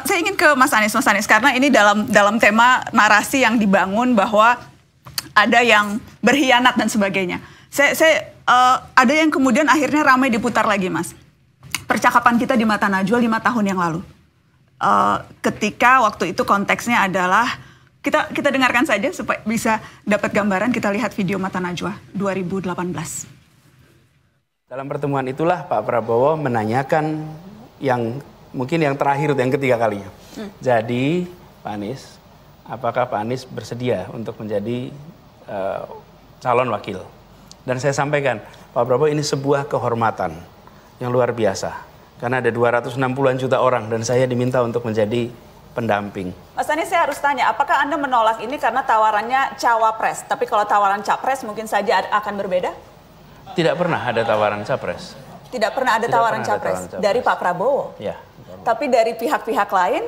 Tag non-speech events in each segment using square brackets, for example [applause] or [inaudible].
saya ingin ke Mas Anies, Mas Anies karena ini dalam dalam tema narasi yang dibangun bahwa ada yang berkhianat dan sebagainya. Saya, saya uh, ada yang kemudian akhirnya ramai diputar lagi, Mas. Percakapan kita di mata Najwa lima tahun yang lalu, uh, ketika waktu itu konteksnya adalah kita kita dengarkan saja supaya bisa dapat gambaran. Kita lihat video mata Najwa 2018. Dalam pertemuan itulah Pak Prabowo menanyakan yang mungkin yang terakhir yang ketiga kalinya. Hmm. Jadi Pak Anies, apakah Pak Anies bersedia untuk menjadi uh, calon wakil? Dan saya sampaikan, Pak Prabowo ini sebuah kehormatan yang luar biasa. Karena ada 260-an juta orang dan saya diminta untuk menjadi pendamping. Mas Anies saya harus tanya, apakah Anda menolak ini karena tawarannya cawapres? Tapi kalau tawaran capres mungkin saja akan berbeda? Tidak pernah ada tawaran capres. Tidak pernah ada Tidak tawaran pernah capres, ada tawaran capres dari Pak Prabowo? Ya. Tapi dari pihak-pihak lain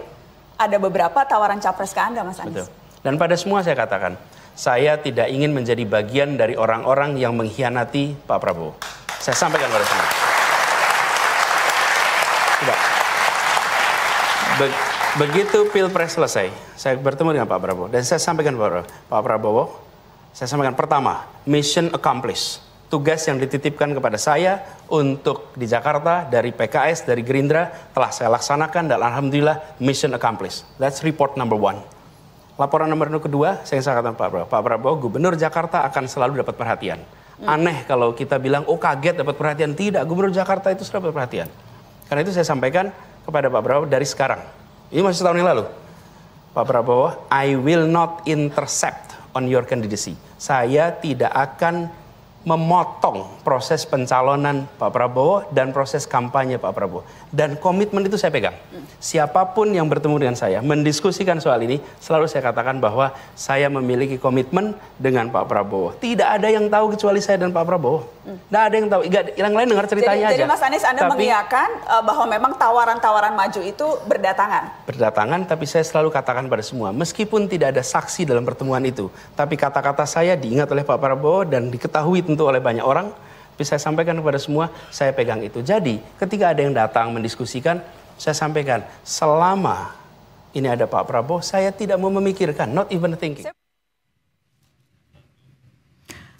ada beberapa tawaran capres ke Anda, Mas Anies. Betul. Dan pada semua saya katakan, saya tidak ingin menjadi bagian dari orang-orang yang mengkhianati Pak Prabowo. Saya sampaikan pada semua. Tidak. Be begitu Pilpres selesai, saya bertemu dengan Pak Prabowo dan saya sampaikan kepada Pak Prabowo, saya sampaikan pertama, mission accomplished tugas yang dititipkan kepada saya untuk di Jakarta dari PKS dari Gerindra telah saya laksanakan dan alhamdulillah mission accomplished. That's report number one. Laporan nomor kedua, saya ingin sampaikan Pak Prabowo, Pak Prabowo Gubernur Jakarta akan selalu dapat perhatian. Hmm. Aneh kalau kita bilang oh kaget dapat perhatian, tidak Gubernur Jakarta itu selalu dapat perhatian. Karena itu saya sampaikan kepada Pak Prabowo dari sekarang. Ini masih tahun yang lalu. Pak Prabowo, I will not intercept on your candidacy. Saya tidak akan memotong proses pencalonan Pak Prabowo dan proses kampanye Pak Prabowo. Dan komitmen itu saya pegang. Siapapun yang bertemu dengan saya mendiskusikan soal ini, selalu saya katakan bahwa saya memiliki komitmen dengan Pak Prabowo. Tidak ada yang tahu kecuali saya dan Pak Prabowo. Tidak ada yang tahu. Yang lain dengar ceritanya jadi, aja. Jadi Mas Anies Anda tapi, mengiakan eh, bahwa memang tawaran-tawaran maju itu berdatangan. Berdatangan tapi saya selalu katakan pada semua, meskipun tidak ada saksi dalam pertemuan itu, tapi kata-kata saya diingat oleh Pak Prabowo dan diketahui tentu oleh banyak orang, tapi saya sampaikan kepada semua, saya pegang itu. Jadi, ketika ada yang datang mendiskusikan, saya sampaikan, selama ini ada Pak Prabowo, saya tidak mau memikirkan, not even thinking.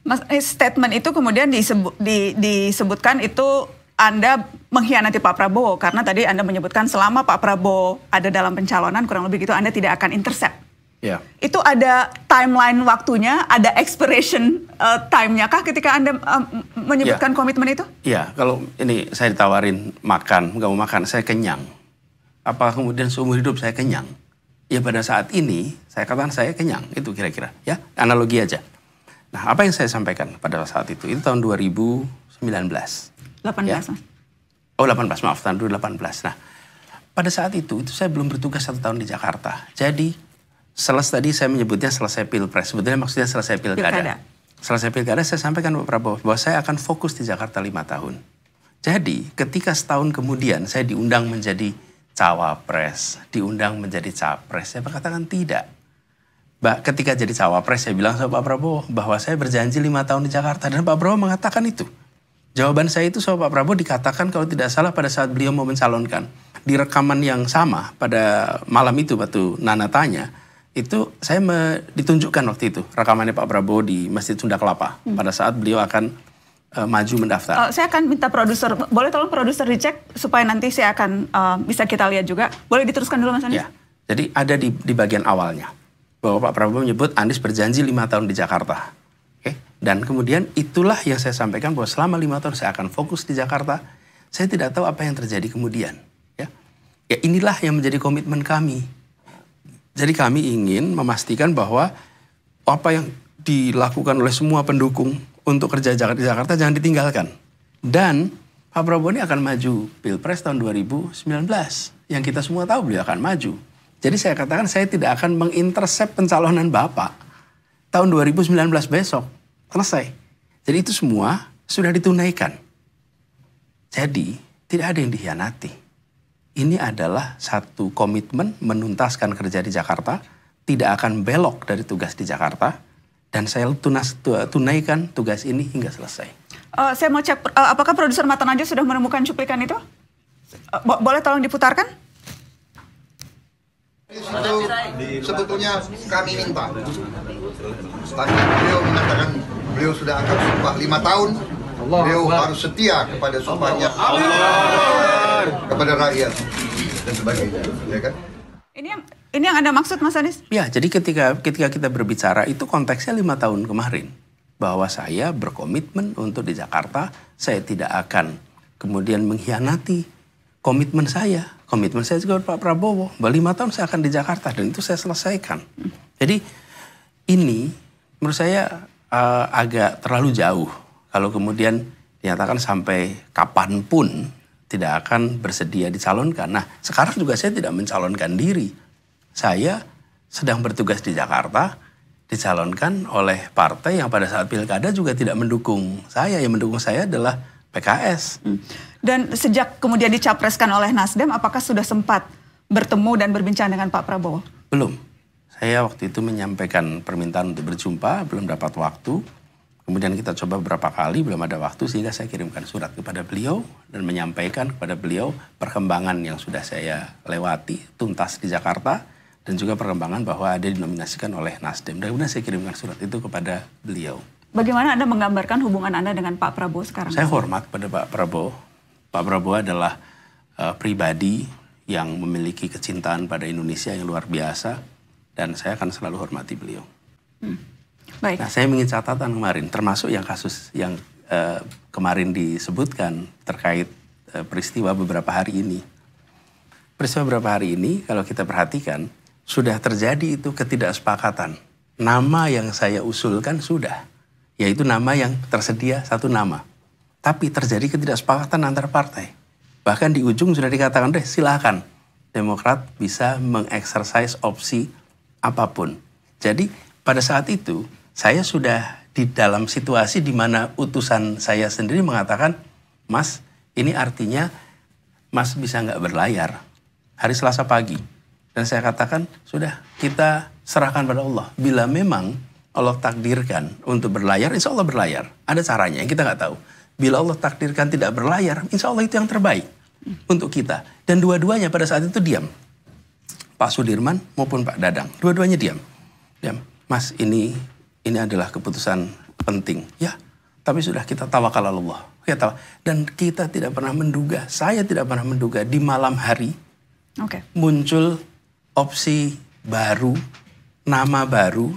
Mas, eh, statement itu kemudian disebu, di, disebutkan itu anda mengkhianati Pak Prabowo karena tadi Anda menyebutkan selama Pak Prabowo ada dalam pencalonan kurang lebih gitu Anda tidak akan intercept Yeah. Itu ada timeline waktunya, ada expiration uh, time-nya kah ketika Anda uh, menyebutkan yeah. komitmen itu? Iya, yeah. kalau ini saya ditawarin makan, nggak mau makan, saya kenyang. Apa kemudian seumur hidup saya kenyang? Ya pada saat ini saya katakan saya kenyang, itu kira-kira ya, analogi aja. Nah, apa yang saya sampaikan pada saat itu? Itu tahun 2019. 18. Ya. Oh, 18, maaf, tahun 2018. Nah, pada saat itu itu saya belum bertugas satu tahun di Jakarta. Jadi selesai tadi saya menyebutnya selesai pilpres, sebetulnya maksudnya selesai pilkada. pilkada. Selesai pilkada saya sampaikan Pak Prabowo bahwa saya akan fokus di Jakarta lima tahun. Jadi ketika setahun kemudian saya diundang menjadi cawapres, diundang menjadi capres, saya berkatakan tidak. Ketika jadi cawapres saya bilang sama Pak Prabowo bahwa saya berjanji lima tahun di Jakarta dan Pak Prabowo mengatakan itu. Jawaban saya itu sama Pak Prabowo dikatakan kalau tidak salah pada saat beliau mau mencalonkan. Di rekaman yang sama pada malam itu waktu Nana tanya, itu saya me, ditunjukkan waktu itu rekamannya Pak Prabowo di Masjid Sunda Kelapa hmm. pada saat beliau akan uh, maju mendaftar. Uh, saya akan minta produser, boleh tolong produser dicek supaya nanti saya akan uh, bisa kita lihat juga. Boleh diteruskan dulu Mas Anies? Ya. Jadi ada di, di bagian awalnya bahwa Pak Prabowo menyebut Anies berjanji lima tahun di Jakarta. Okay? Dan kemudian itulah yang saya sampaikan bahwa selama lima tahun saya akan fokus di Jakarta. Saya tidak tahu apa yang terjadi kemudian. Ya, ya inilah yang menjadi komitmen kami jadi kami ingin memastikan bahwa apa yang dilakukan oleh semua pendukung untuk kerja Jakarta, di Jakarta jangan ditinggalkan. Dan Pak Prabowo ini akan maju Pilpres tahun 2019 yang kita semua tahu beliau akan maju. Jadi saya katakan saya tidak akan mengintersep pencalonan Bapak tahun 2019 besok. Selesai. Jadi itu semua sudah ditunaikan. Jadi tidak ada yang dikhianati ini adalah satu komitmen menuntaskan kerja di Jakarta, tidak akan belok dari tugas di Jakarta, dan saya tunas, tunaikan tugas ini hingga selesai. Uh, saya mau cek, uh, apakah produser Mata Najwa sudah menemukan cuplikan itu? Uh, bo boleh tolong diputarkan? Itu sebetulnya kami minta. Tadi beliau mengatakan beliau sudah akan sumpah lima tahun. beliau harus setia kepada sumpahnya. Allah. Allah kepada rakyat dan sebagainya, ya kan? Ini yang, ini yang Anda maksud Mas Anies? Ya, jadi ketika ketika kita berbicara itu konteksnya lima tahun kemarin bahwa saya berkomitmen untuk di Jakarta, saya tidak akan kemudian mengkhianati komitmen saya. Komitmen saya juga Pak Prabowo, bahwa lima tahun saya akan di Jakarta dan itu saya selesaikan. Jadi ini menurut saya uh, agak terlalu jauh kalau kemudian dinyatakan sampai kapanpun tidak akan bersedia dicalonkan. Nah, sekarang juga saya tidak mencalonkan diri. Saya sedang bertugas di Jakarta, dicalonkan oleh partai yang pada saat pilkada juga tidak mendukung saya. Yang mendukung saya adalah PKS. Hmm. Dan sejak kemudian dicapreskan oleh Nasdem, apakah sudah sempat bertemu dan berbincang dengan Pak Prabowo? Belum. Saya waktu itu menyampaikan permintaan untuk berjumpa, belum dapat waktu. Kemudian kita coba beberapa kali, belum ada waktu, sehingga saya kirimkan surat kepada beliau dan menyampaikan kepada beliau perkembangan yang sudah saya lewati, tuntas di Jakarta, dan juga perkembangan bahwa ada dinominasikan oleh Nasdem. Dan kemudian saya kirimkan surat itu kepada beliau. Bagaimana Anda menggambarkan hubungan Anda dengan Pak Prabowo sekarang? Saya hormat pada Pak Prabowo. Pak Prabowo adalah uh, pribadi yang memiliki kecintaan pada Indonesia yang luar biasa, dan saya akan selalu hormati beliau. Hmm. Baik. Nah, saya ingin catatan kemarin, termasuk yang kasus yang uh, kemarin disebutkan terkait uh, peristiwa beberapa hari ini. Peristiwa beberapa hari ini, kalau kita perhatikan, sudah terjadi itu ketidaksepakatan. Nama yang saya usulkan sudah, yaitu nama yang tersedia satu nama. Tapi terjadi ketidaksepakatan antar partai. Bahkan di ujung sudah dikatakan, deh silahkan Demokrat bisa mengeksersais opsi apapun. Jadi pada saat itu saya sudah di dalam situasi di mana utusan saya sendiri mengatakan, Mas, ini artinya Mas bisa nggak berlayar. Hari Selasa pagi. Dan saya katakan, sudah kita serahkan pada Allah. Bila memang Allah takdirkan untuk berlayar, insya Allah berlayar. Ada caranya yang kita nggak tahu. Bila Allah takdirkan tidak berlayar, insya Allah itu yang terbaik untuk kita. Dan dua-duanya pada saat itu diam. Pak Sudirman maupun Pak Dadang. Dua-duanya diam. Diam. Mas ini ini adalah keputusan penting. Ya, tapi sudah kita tawakal Allah. Ya, tawakal dan kita tidak pernah menduga, saya tidak pernah menduga di malam hari okay. muncul opsi baru, nama baru,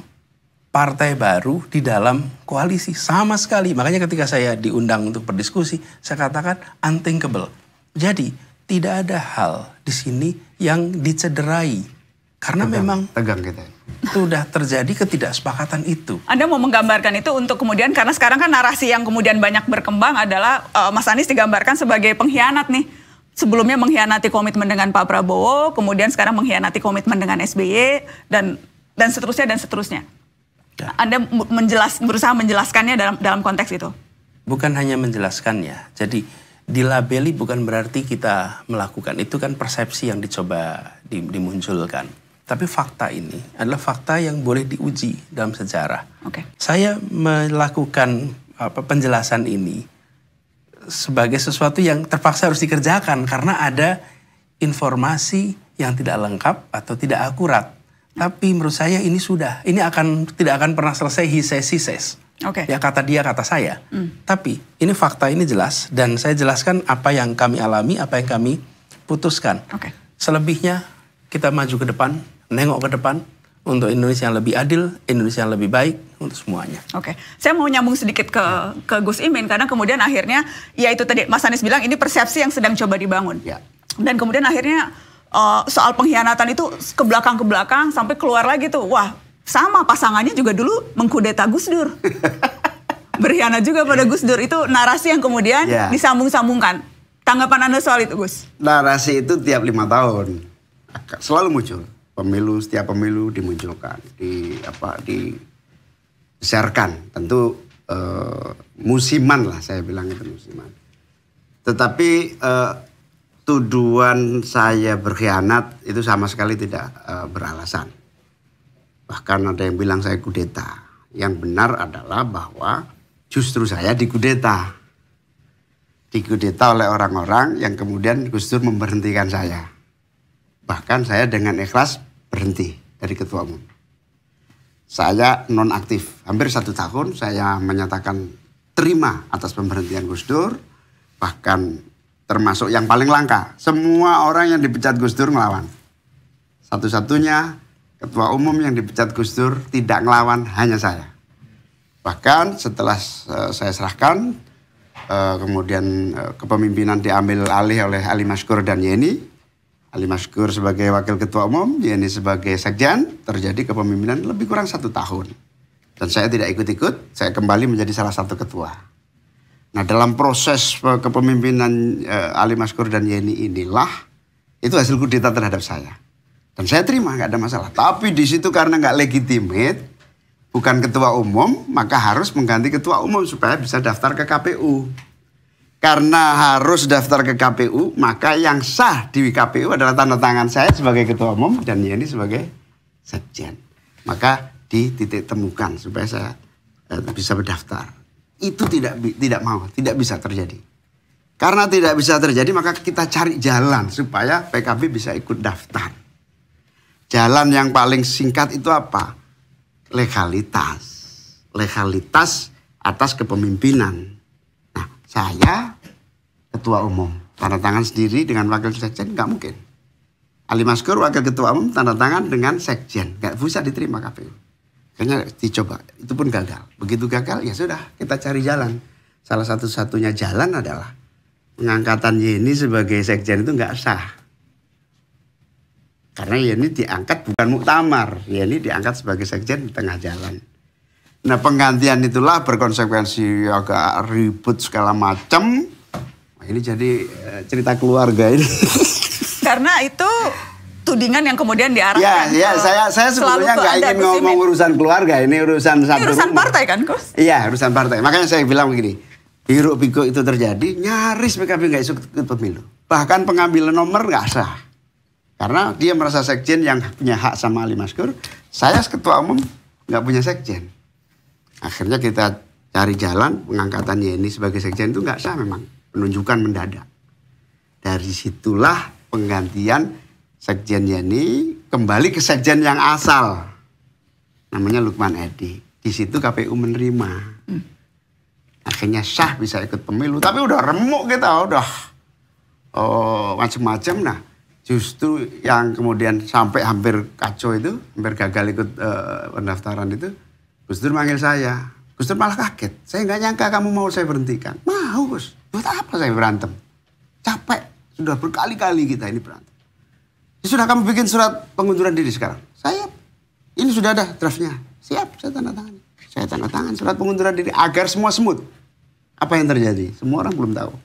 partai baru di dalam koalisi sama sekali. Makanya ketika saya diundang untuk berdiskusi, saya katakan unthinkable. Jadi tidak ada hal di sini yang dicederai karena tegang, memang tegang kita. Sudah terjadi ketidaksepakatan itu. Anda mau menggambarkan itu untuk kemudian karena sekarang kan narasi yang kemudian banyak berkembang adalah uh, Mas Anies digambarkan sebagai pengkhianat nih. Sebelumnya mengkhianati komitmen dengan Pak Prabowo, kemudian sekarang mengkhianati komitmen dengan SBY dan dan seterusnya dan seterusnya. Ya. Anda menjelas berusaha menjelaskannya dalam dalam konteks itu. Bukan hanya menjelaskannya. Jadi dilabeli bukan berarti kita melakukan itu kan persepsi yang dicoba dimunculkan. Tapi fakta ini adalah fakta yang boleh diuji dalam sejarah. Okay. Saya melakukan apa, penjelasan ini sebagai sesuatu yang terpaksa harus dikerjakan karena ada informasi yang tidak lengkap atau tidak akurat. Tapi menurut saya ini sudah, ini akan tidak akan pernah selesai he says, he says. Okay. Ya kata dia, kata saya. Mm. Tapi ini fakta ini jelas dan saya jelaskan apa yang kami alami, apa yang kami putuskan. Okay. Selebihnya kita maju ke depan nengok ke depan untuk Indonesia yang lebih adil, Indonesia yang lebih baik untuk semuanya. Oke, okay. saya mau nyambung sedikit ke ke Gus Imin karena kemudian akhirnya ya itu tadi Mas Anies bilang ini persepsi yang sedang coba dibangun. Ya. Dan kemudian akhirnya eh, soal pengkhianatan itu ke belakang ke belakang sampai keluar lagi tuh, wah sama pasangannya juga dulu mengkudeta Gus Dur. [laughs] Berkhianat juga pada Gus Dur itu narasi yang kemudian ya. disambung-sambungkan. Tanggapan Anda soal itu, Gus? Narasi itu tiap lima tahun selalu muncul pemilu setiap pemilu dimunculkan, di apa di sharekan. Tentu e, musiman lah saya bilang itu musiman. Tetapi e, tuduhan saya berkhianat itu sama sekali tidak e, beralasan. Bahkan ada yang bilang saya kudeta. Yang benar adalah bahwa justru saya dikudeta. Dikudeta oleh orang-orang yang kemudian Gus memberhentikan saya. Bahkan saya dengan ikhlas berhenti dari ketua umum. Saya nonaktif hampir satu tahun saya menyatakan terima atas pemberhentian Gus Dur bahkan termasuk yang paling langka. Semua orang yang dipecat Gus Dur ngelawan. Satu-satunya ketua umum yang dipecat Gus Dur tidak ngelawan hanya saya. Bahkan setelah eh, saya serahkan, eh, kemudian eh, kepemimpinan diambil alih oleh Ali Maskur dan Yeni, Ali Maskur sebagai Wakil Ketua Umum, Yeni sebagai Sekjen, terjadi kepemimpinan lebih kurang satu tahun. Dan saya tidak ikut-ikut, saya kembali menjadi salah satu ketua. Nah dalam proses kepemimpinan uh, Ali Maskur dan Yeni inilah, itu hasil kudeta terhadap saya. Dan saya terima, nggak ada masalah. Tapi di situ karena nggak legitimate, bukan ketua umum, maka harus mengganti ketua umum supaya bisa daftar ke KPU karena harus daftar ke KPU, maka yang sah di KPU adalah tanda tangan saya sebagai ketua umum dan Yeni sebagai sekjen. Maka di titik temukan supaya saya eh, bisa berdaftar. Itu tidak tidak mau, tidak bisa terjadi. Karena tidak bisa terjadi, maka kita cari jalan supaya PKB bisa ikut daftar. Jalan yang paling singkat itu apa? Legalitas. Legalitas atas kepemimpinan saya ketua umum tanda tangan sendiri dengan wakil sekjen nggak mungkin. Ali Maskur wakil ketua umum tanda tangan dengan sekjen nggak bisa diterima KPU. Kayaknya dicoba itu pun gagal. Begitu gagal ya sudah kita cari jalan. Salah satu-satunya jalan adalah pengangkatan Yeni sebagai sekjen itu nggak sah. Karena Yeni diangkat bukan muktamar, Yeni diangkat sebagai sekjen di tengah jalan. Nah penggantian itulah berkonsekuensi agak ribut segala macam. Nah, ini jadi eh, cerita keluarga ini. [laughs] Karena itu tudingan yang kemudian diarahkan. Ya, ya saya saya sebetulnya nggak ingin ngomong urusan keluarga, ini urusan satu. Ini urusan partai kan, Gus? Iya, urusan partai. Makanya saya bilang begini, hiruk pikuk itu terjadi, nyaris PKB nggak ikut pemilu. Bahkan pengambilan nomor nggak sah. Karena dia merasa sekjen yang punya hak sama Ali Maskur, saya ketua umum nggak punya sekjen. Akhirnya kita cari jalan pengangkatan Yeni sebagai sekjen itu nggak sah memang penunjukan mendadak. Dari situlah penggantian sekjen Yeni kembali ke sekjen yang asal namanya Lukman Edi. Di situ KPU menerima. Hmm. Akhirnya sah bisa ikut pemilu. Tapi udah remuk kita, udah oh, macam macem Nah, justru yang kemudian sampai hampir kacau itu, hampir gagal ikut uh, pendaftaran itu, Gus Dur manggil saya. Gus Dur malah kaget. Saya nggak nyangka kamu mau saya berhentikan. Mau Gus. Buat apa saya berantem? Capek. Sudah berkali-kali kita ini berantem. Ya, sudah kamu bikin surat pengunduran diri sekarang. Saya, ini sudah ada draftnya. Siap, saya tanda tangan. Saya tanda tangan surat pengunduran diri agar semua semut. Apa yang terjadi? Semua orang belum tahu.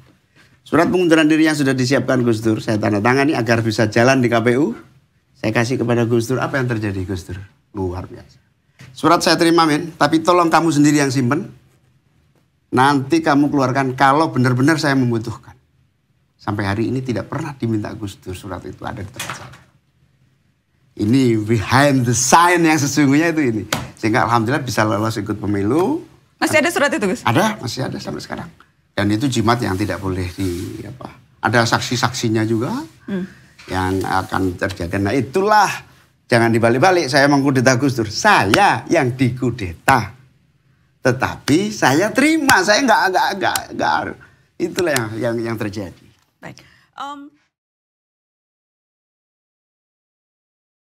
Surat pengunduran diri yang sudah disiapkan Gus Dur, saya tanda tangan ini agar bisa jalan di KPU. Saya kasih kepada Gus Dur, apa yang terjadi Gus Dur? Luar biasa. Surat saya terima, Min. Tapi tolong kamu sendiri yang simpen. Nanti kamu keluarkan kalau benar-benar saya membutuhkan. Sampai hari ini tidak pernah diminta Gus Dur surat itu ada di tempat saya. Ini behind the sign yang sesungguhnya itu ini. Sehingga Alhamdulillah bisa lolos ikut pemilu. Masih ada surat itu Gus? Ada, masih ada sampai sekarang. Dan itu jimat yang tidak boleh di apa. Ada saksi-saksinya juga hmm. yang akan terjadi. Nah itulah Jangan dibalik-balik, saya mengkudeta Gus Dur. Saya yang dikudeta. Tetapi saya terima, saya enggak, enggak, enggak, enggak. itulah yang yang, yang terjadi. Baik. Um,